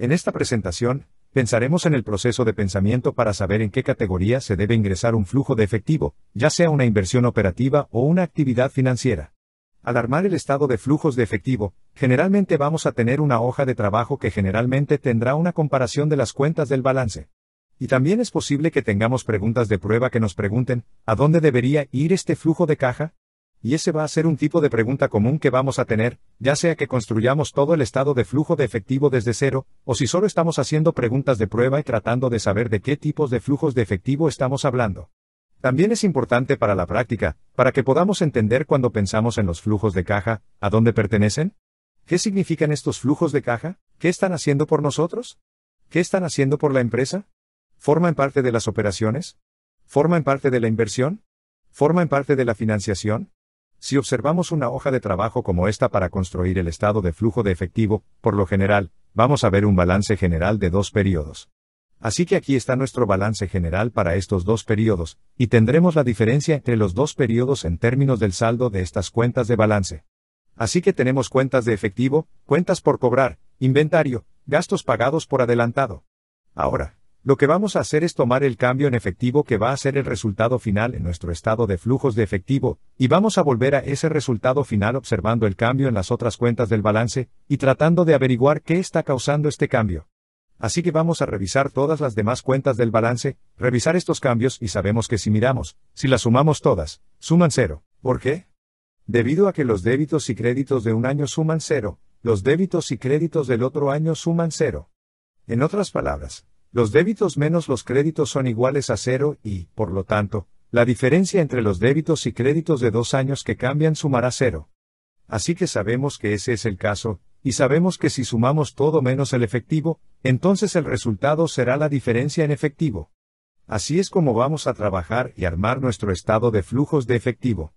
En esta presentación, pensaremos en el proceso de pensamiento para saber en qué categoría se debe ingresar un flujo de efectivo, ya sea una inversión operativa o una actividad financiera. Al armar el estado de flujos de efectivo, generalmente vamos a tener una hoja de trabajo que generalmente tendrá una comparación de las cuentas del balance. Y también es posible que tengamos preguntas de prueba que nos pregunten, ¿a dónde debería ir este flujo de caja? Y ese va a ser un tipo de pregunta común que vamos a tener, ya sea que construyamos todo el estado de flujo de efectivo desde cero, o si solo estamos haciendo preguntas de prueba y tratando de saber de qué tipos de flujos de efectivo estamos hablando. También es importante para la práctica, para que podamos entender cuando pensamos en los flujos de caja, a dónde pertenecen. ¿Qué significan estos flujos de caja? ¿Qué están haciendo por nosotros? ¿Qué están haciendo por la empresa? ¿Forman parte de las operaciones? ¿Forman parte de la inversión? ¿Forman parte de la financiación? Si observamos una hoja de trabajo como esta para construir el estado de flujo de efectivo, por lo general, vamos a ver un balance general de dos periodos. Así que aquí está nuestro balance general para estos dos periodos, y tendremos la diferencia entre los dos periodos en términos del saldo de estas cuentas de balance. Así que tenemos cuentas de efectivo, cuentas por cobrar, inventario, gastos pagados por adelantado. Ahora, lo que vamos a hacer es tomar el cambio en efectivo que va a ser el resultado final en nuestro estado de flujos de efectivo, y vamos a volver a ese resultado final observando el cambio en las otras cuentas del balance, y tratando de averiguar qué está causando este cambio. Así que vamos a revisar todas las demás cuentas del balance, revisar estos cambios y sabemos que si miramos, si las sumamos todas, suman cero. ¿Por qué? Debido a que los débitos y créditos de un año suman cero, los débitos y créditos del otro año suman cero. En otras palabras, los débitos menos los créditos son iguales a cero y, por lo tanto, la diferencia entre los débitos y créditos de dos años que cambian sumará cero. Así que sabemos que ese es el caso, y sabemos que si sumamos todo menos el efectivo, entonces el resultado será la diferencia en efectivo. Así es como vamos a trabajar y armar nuestro estado de flujos de efectivo.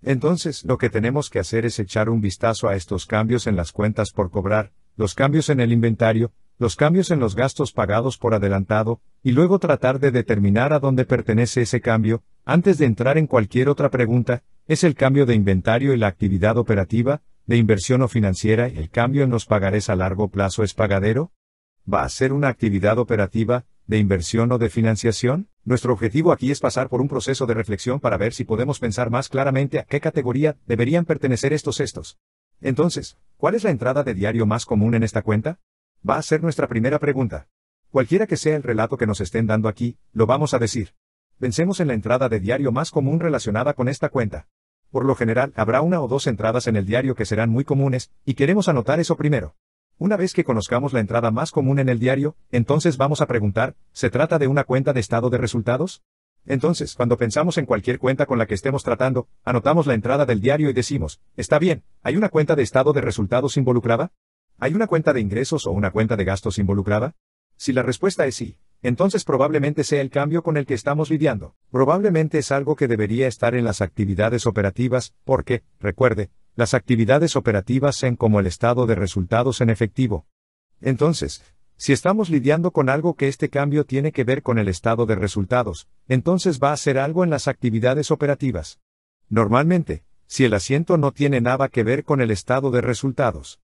Entonces, lo que tenemos que hacer es echar un vistazo a estos cambios en las cuentas por cobrar, los cambios en el inventario, los cambios en los gastos pagados por adelantado, y luego tratar de determinar a dónde pertenece ese cambio, antes de entrar en cualquier otra pregunta, es el cambio de inventario y la actividad operativa, de inversión o financiera, y el cambio en los pagarés a largo plazo es pagadero? ¿Va a ser una actividad operativa, de inversión o de financiación? Nuestro objetivo aquí es pasar por un proceso de reflexión para ver si podemos pensar más claramente a qué categoría deberían pertenecer estos estos. Entonces, ¿cuál es la entrada de diario más común en esta cuenta? Va a ser nuestra primera pregunta. Cualquiera que sea el relato que nos estén dando aquí, lo vamos a decir. Pensemos en la entrada de diario más común relacionada con esta cuenta. Por lo general, habrá una o dos entradas en el diario que serán muy comunes, y queremos anotar eso primero. Una vez que conozcamos la entrada más común en el diario, entonces vamos a preguntar, ¿se trata de una cuenta de estado de resultados? Entonces, cuando pensamos en cualquier cuenta con la que estemos tratando, anotamos la entrada del diario y decimos, está bien, ¿hay una cuenta de estado de resultados involucrada? ¿Hay una cuenta de ingresos o una cuenta de gastos involucrada? Si la respuesta es sí, entonces probablemente sea el cambio con el que estamos lidiando. Probablemente es algo que debería estar en las actividades operativas, porque, recuerde, las actividades operativas sean como el estado de resultados en efectivo. Entonces, si estamos lidiando con algo que este cambio tiene que ver con el estado de resultados, entonces va a ser algo en las actividades operativas. Normalmente, si el asiento no tiene nada que ver con el estado de resultados,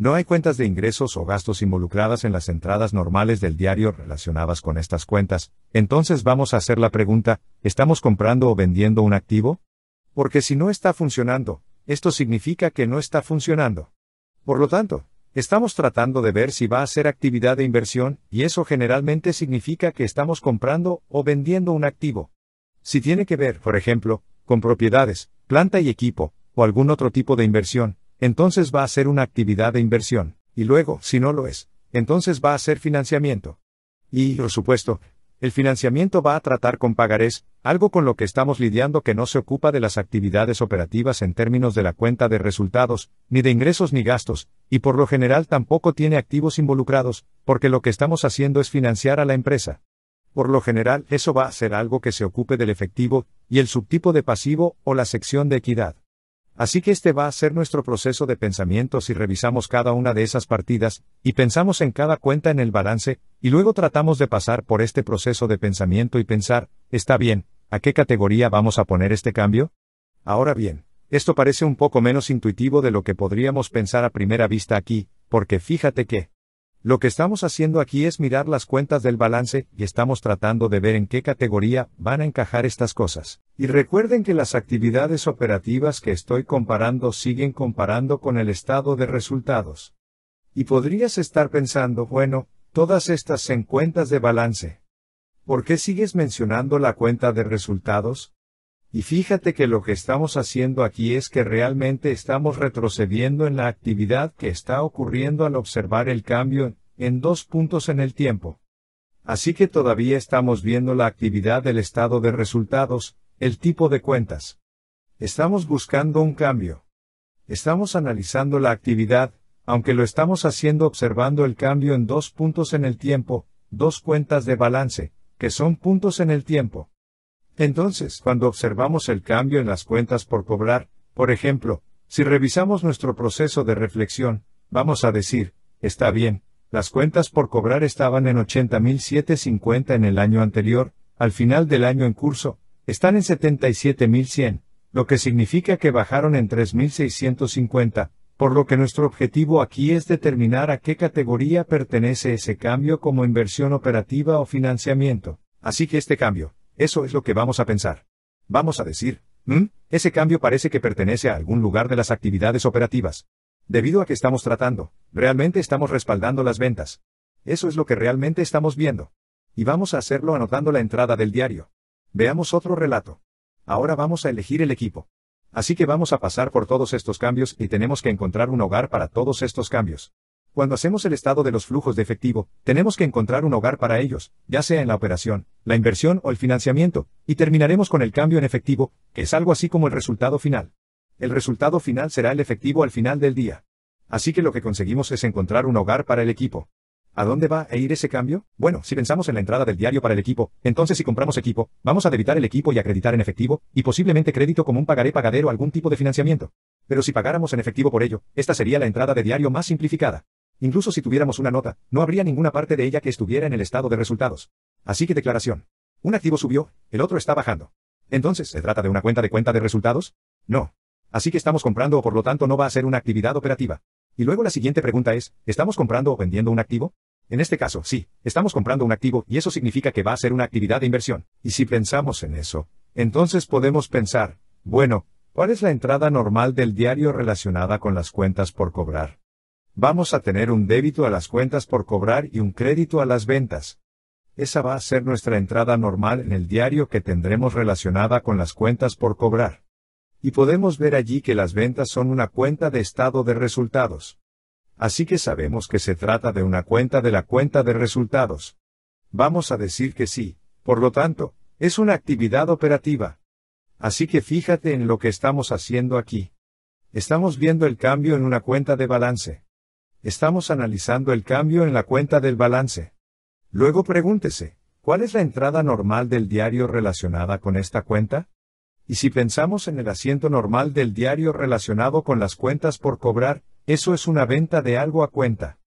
no hay cuentas de ingresos o gastos involucradas en las entradas normales del diario relacionadas con estas cuentas, entonces vamos a hacer la pregunta, ¿estamos comprando o vendiendo un activo? Porque si no está funcionando, esto significa que no está funcionando. Por lo tanto, estamos tratando de ver si va a ser actividad de inversión, y eso generalmente significa que estamos comprando o vendiendo un activo. Si tiene que ver, por ejemplo, con propiedades, planta y equipo, o algún otro tipo de inversión, entonces va a ser una actividad de inversión, y luego, si no lo es, entonces va a ser financiamiento. Y, por supuesto, el financiamiento va a tratar con pagarés, algo con lo que estamos lidiando que no se ocupa de las actividades operativas en términos de la cuenta de resultados, ni de ingresos ni gastos, y por lo general tampoco tiene activos involucrados, porque lo que estamos haciendo es financiar a la empresa. Por lo general, eso va a ser algo que se ocupe del efectivo, y el subtipo de pasivo o la sección de equidad. Así que este va a ser nuestro proceso de pensamiento si revisamos cada una de esas partidas, y pensamos en cada cuenta en el balance, y luego tratamos de pasar por este proceso de pensamiento y pensar, está bien, ¿a qué categoría vamos a poner este cambio? Ahora bien, esto parece un poco menos intuitivo de lo que podríamos pensar a primera vista aquí, porque fíjate que, lo que estamos haciendo aquí es mirar las cuentas del balance y estamos tratando de ver en qué categoría van a encajar estas cosas. Y recuerden que las actividades operativas que estoy comparando siguen comparando con el estado de resultados. Y podrías estar pensando, bueno, todas estas en cuentas de balance. ¿Por qué sigues mencionando la cuenta de resultados? Y fíjate que lo que estamos haciendo aquí es que realmente estamos retrocediendo en la actividad que está ocurriendo al observar el cambio en dos puntos en el tiempo. Así que todavía estamos viendo la actividad del estado de resultados, el tipo de cuentas. Estamos buscando un cambio. Estamos analizando la actividad, aunque lo estamos haciendo observando el cambio en dos puntos en el tiempo, dos cuentas de balance, que son puntos en el tiempo. Entonces, cuando observamos el cambio en las cuentas por cobrar, por ejemplo, si revisamos nuestro proceso de reflexión, vamos a decir, está bien, las cuentas por cobrar estaban en 80.750 en el año anterior, al final del año en curso, están en 77.100, lo que significa que bajaron en 3.650, por lo que nuestro objetivo aquí es determinar a qué categoría pertenece ese cambio como inversión operativa o financiamiento. Así que este cambio, eso es lo que vamos a pensar. Vamos a decir, mm, Ese cambio parece que pertenece a algún lugar de las actividades operativas. Debido a que estamos tratando, realmente estamos respaldando las ventas. Eso es lo que realmente estamos viendo. Y vamos a hacerlo anotando la entrada del diario. Veamos otro relato. Ahora vamos a elegir el equipo. Así que vamos a pasar por todos estos cambios y tenemos que encontrar un hogar para todos estos cambios. Cuando hacemos el estado de los flujos de efectivo, tenemos que encontrar un hogar para ellos, ya sea en la operación, la inversión o el financiamiento, y terminaremos con el cambio en efectivo, que es algo así como el resultado final. El resultado final será el efectivo al final del día. Así que lo que conseguimos es encontrar un hogar para el equipo. ¿A dónde va a ir ese cambio? Bueno, si pensamos en la entrada del diario para el equipo, entonces si compramos equipo, vamos a debitar el equipo y acreditar en efectivo, y posiblemente crédito como un pagaré pagadero o algún tipo de financiamiento. Pero si pagáramos en efectivo por ello, esta sería la entrada de diario más simplificada. Incluso si tuviéramos una nota, no habría ninguna parte de ella que estuviera en el estado de resultados. Así que declaración. Un activo subió, el otro está bajando. Entonces, ¿se trata de una cuenta de cuenta de resultados? No. Así que estamos comprando o por lo tanto no va a ser una actividad operativa. Y luego la siguiente pregunta es, ¿estamos comprando o vendiendo un activo? En este caso, sí, estamos comprando un activo y eso significa que va a ser una actividad de inversión. Y si pensamos en eso, entonces podemos pensar, bueno, ¿cuál es la entrada normal del diario relacionada con las cuentas por cobrar? Vamos a tener un débito a las cuentas por cobrar y un crédito a las ventas. Esa va a ser nuestra entrada normal en el diario que tendremos relacionada con las cuentas por cobrar. Y podemos ver allí que las ventas son una cuenta de estado de resultados. Así que sabemos que se trata de una cuenta de la cuenta de resultados. Vamos a decir que sí, por lo tanto, es una actividad operativa. Así que fíjate en lo que estamos haciendo aquí. Estamos viendo el cambio en una cuenta de balance. Estamos analizando el cambio en la cuenta del balance. Luego pregúntese, ¿cuál es la entrada normal del diario relacionada con esta cuenta? Y si pensamos en el asiento normal del diario relacionado con las cuentas por cobrar, eso es una venta de algo a cuenta.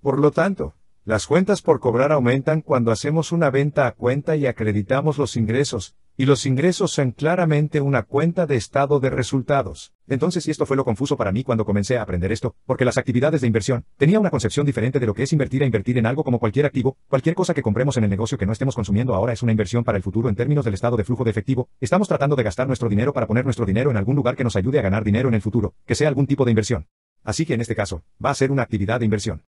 Por lo tanto, las cuentas por cobrar aumentan cuando hacemos una venta a cuenta y acreditamos los ingresos, y los ingresos son claramente una cuenta de estado de resultados. Entonces, y esto fue lo confuso para mí cuando comencé a aprender esto, porque las actividades de inversión, tenía una concepción diferente de lo que es invertir a invertir en algo como cualquier activo, cualquier cosa que compremos en el negocio que no estemos consumiendo ahora es una inversión para el futuro en términos del estado de flujo de efectivo, estamos tratando de gastar nuestro dinero para poner nuestro dinero en algún lugar que nos ayude a ganar dinero en el futuro, que sea algún tipo de inversión. Así que en este caso, va a ser una actividad de inversión.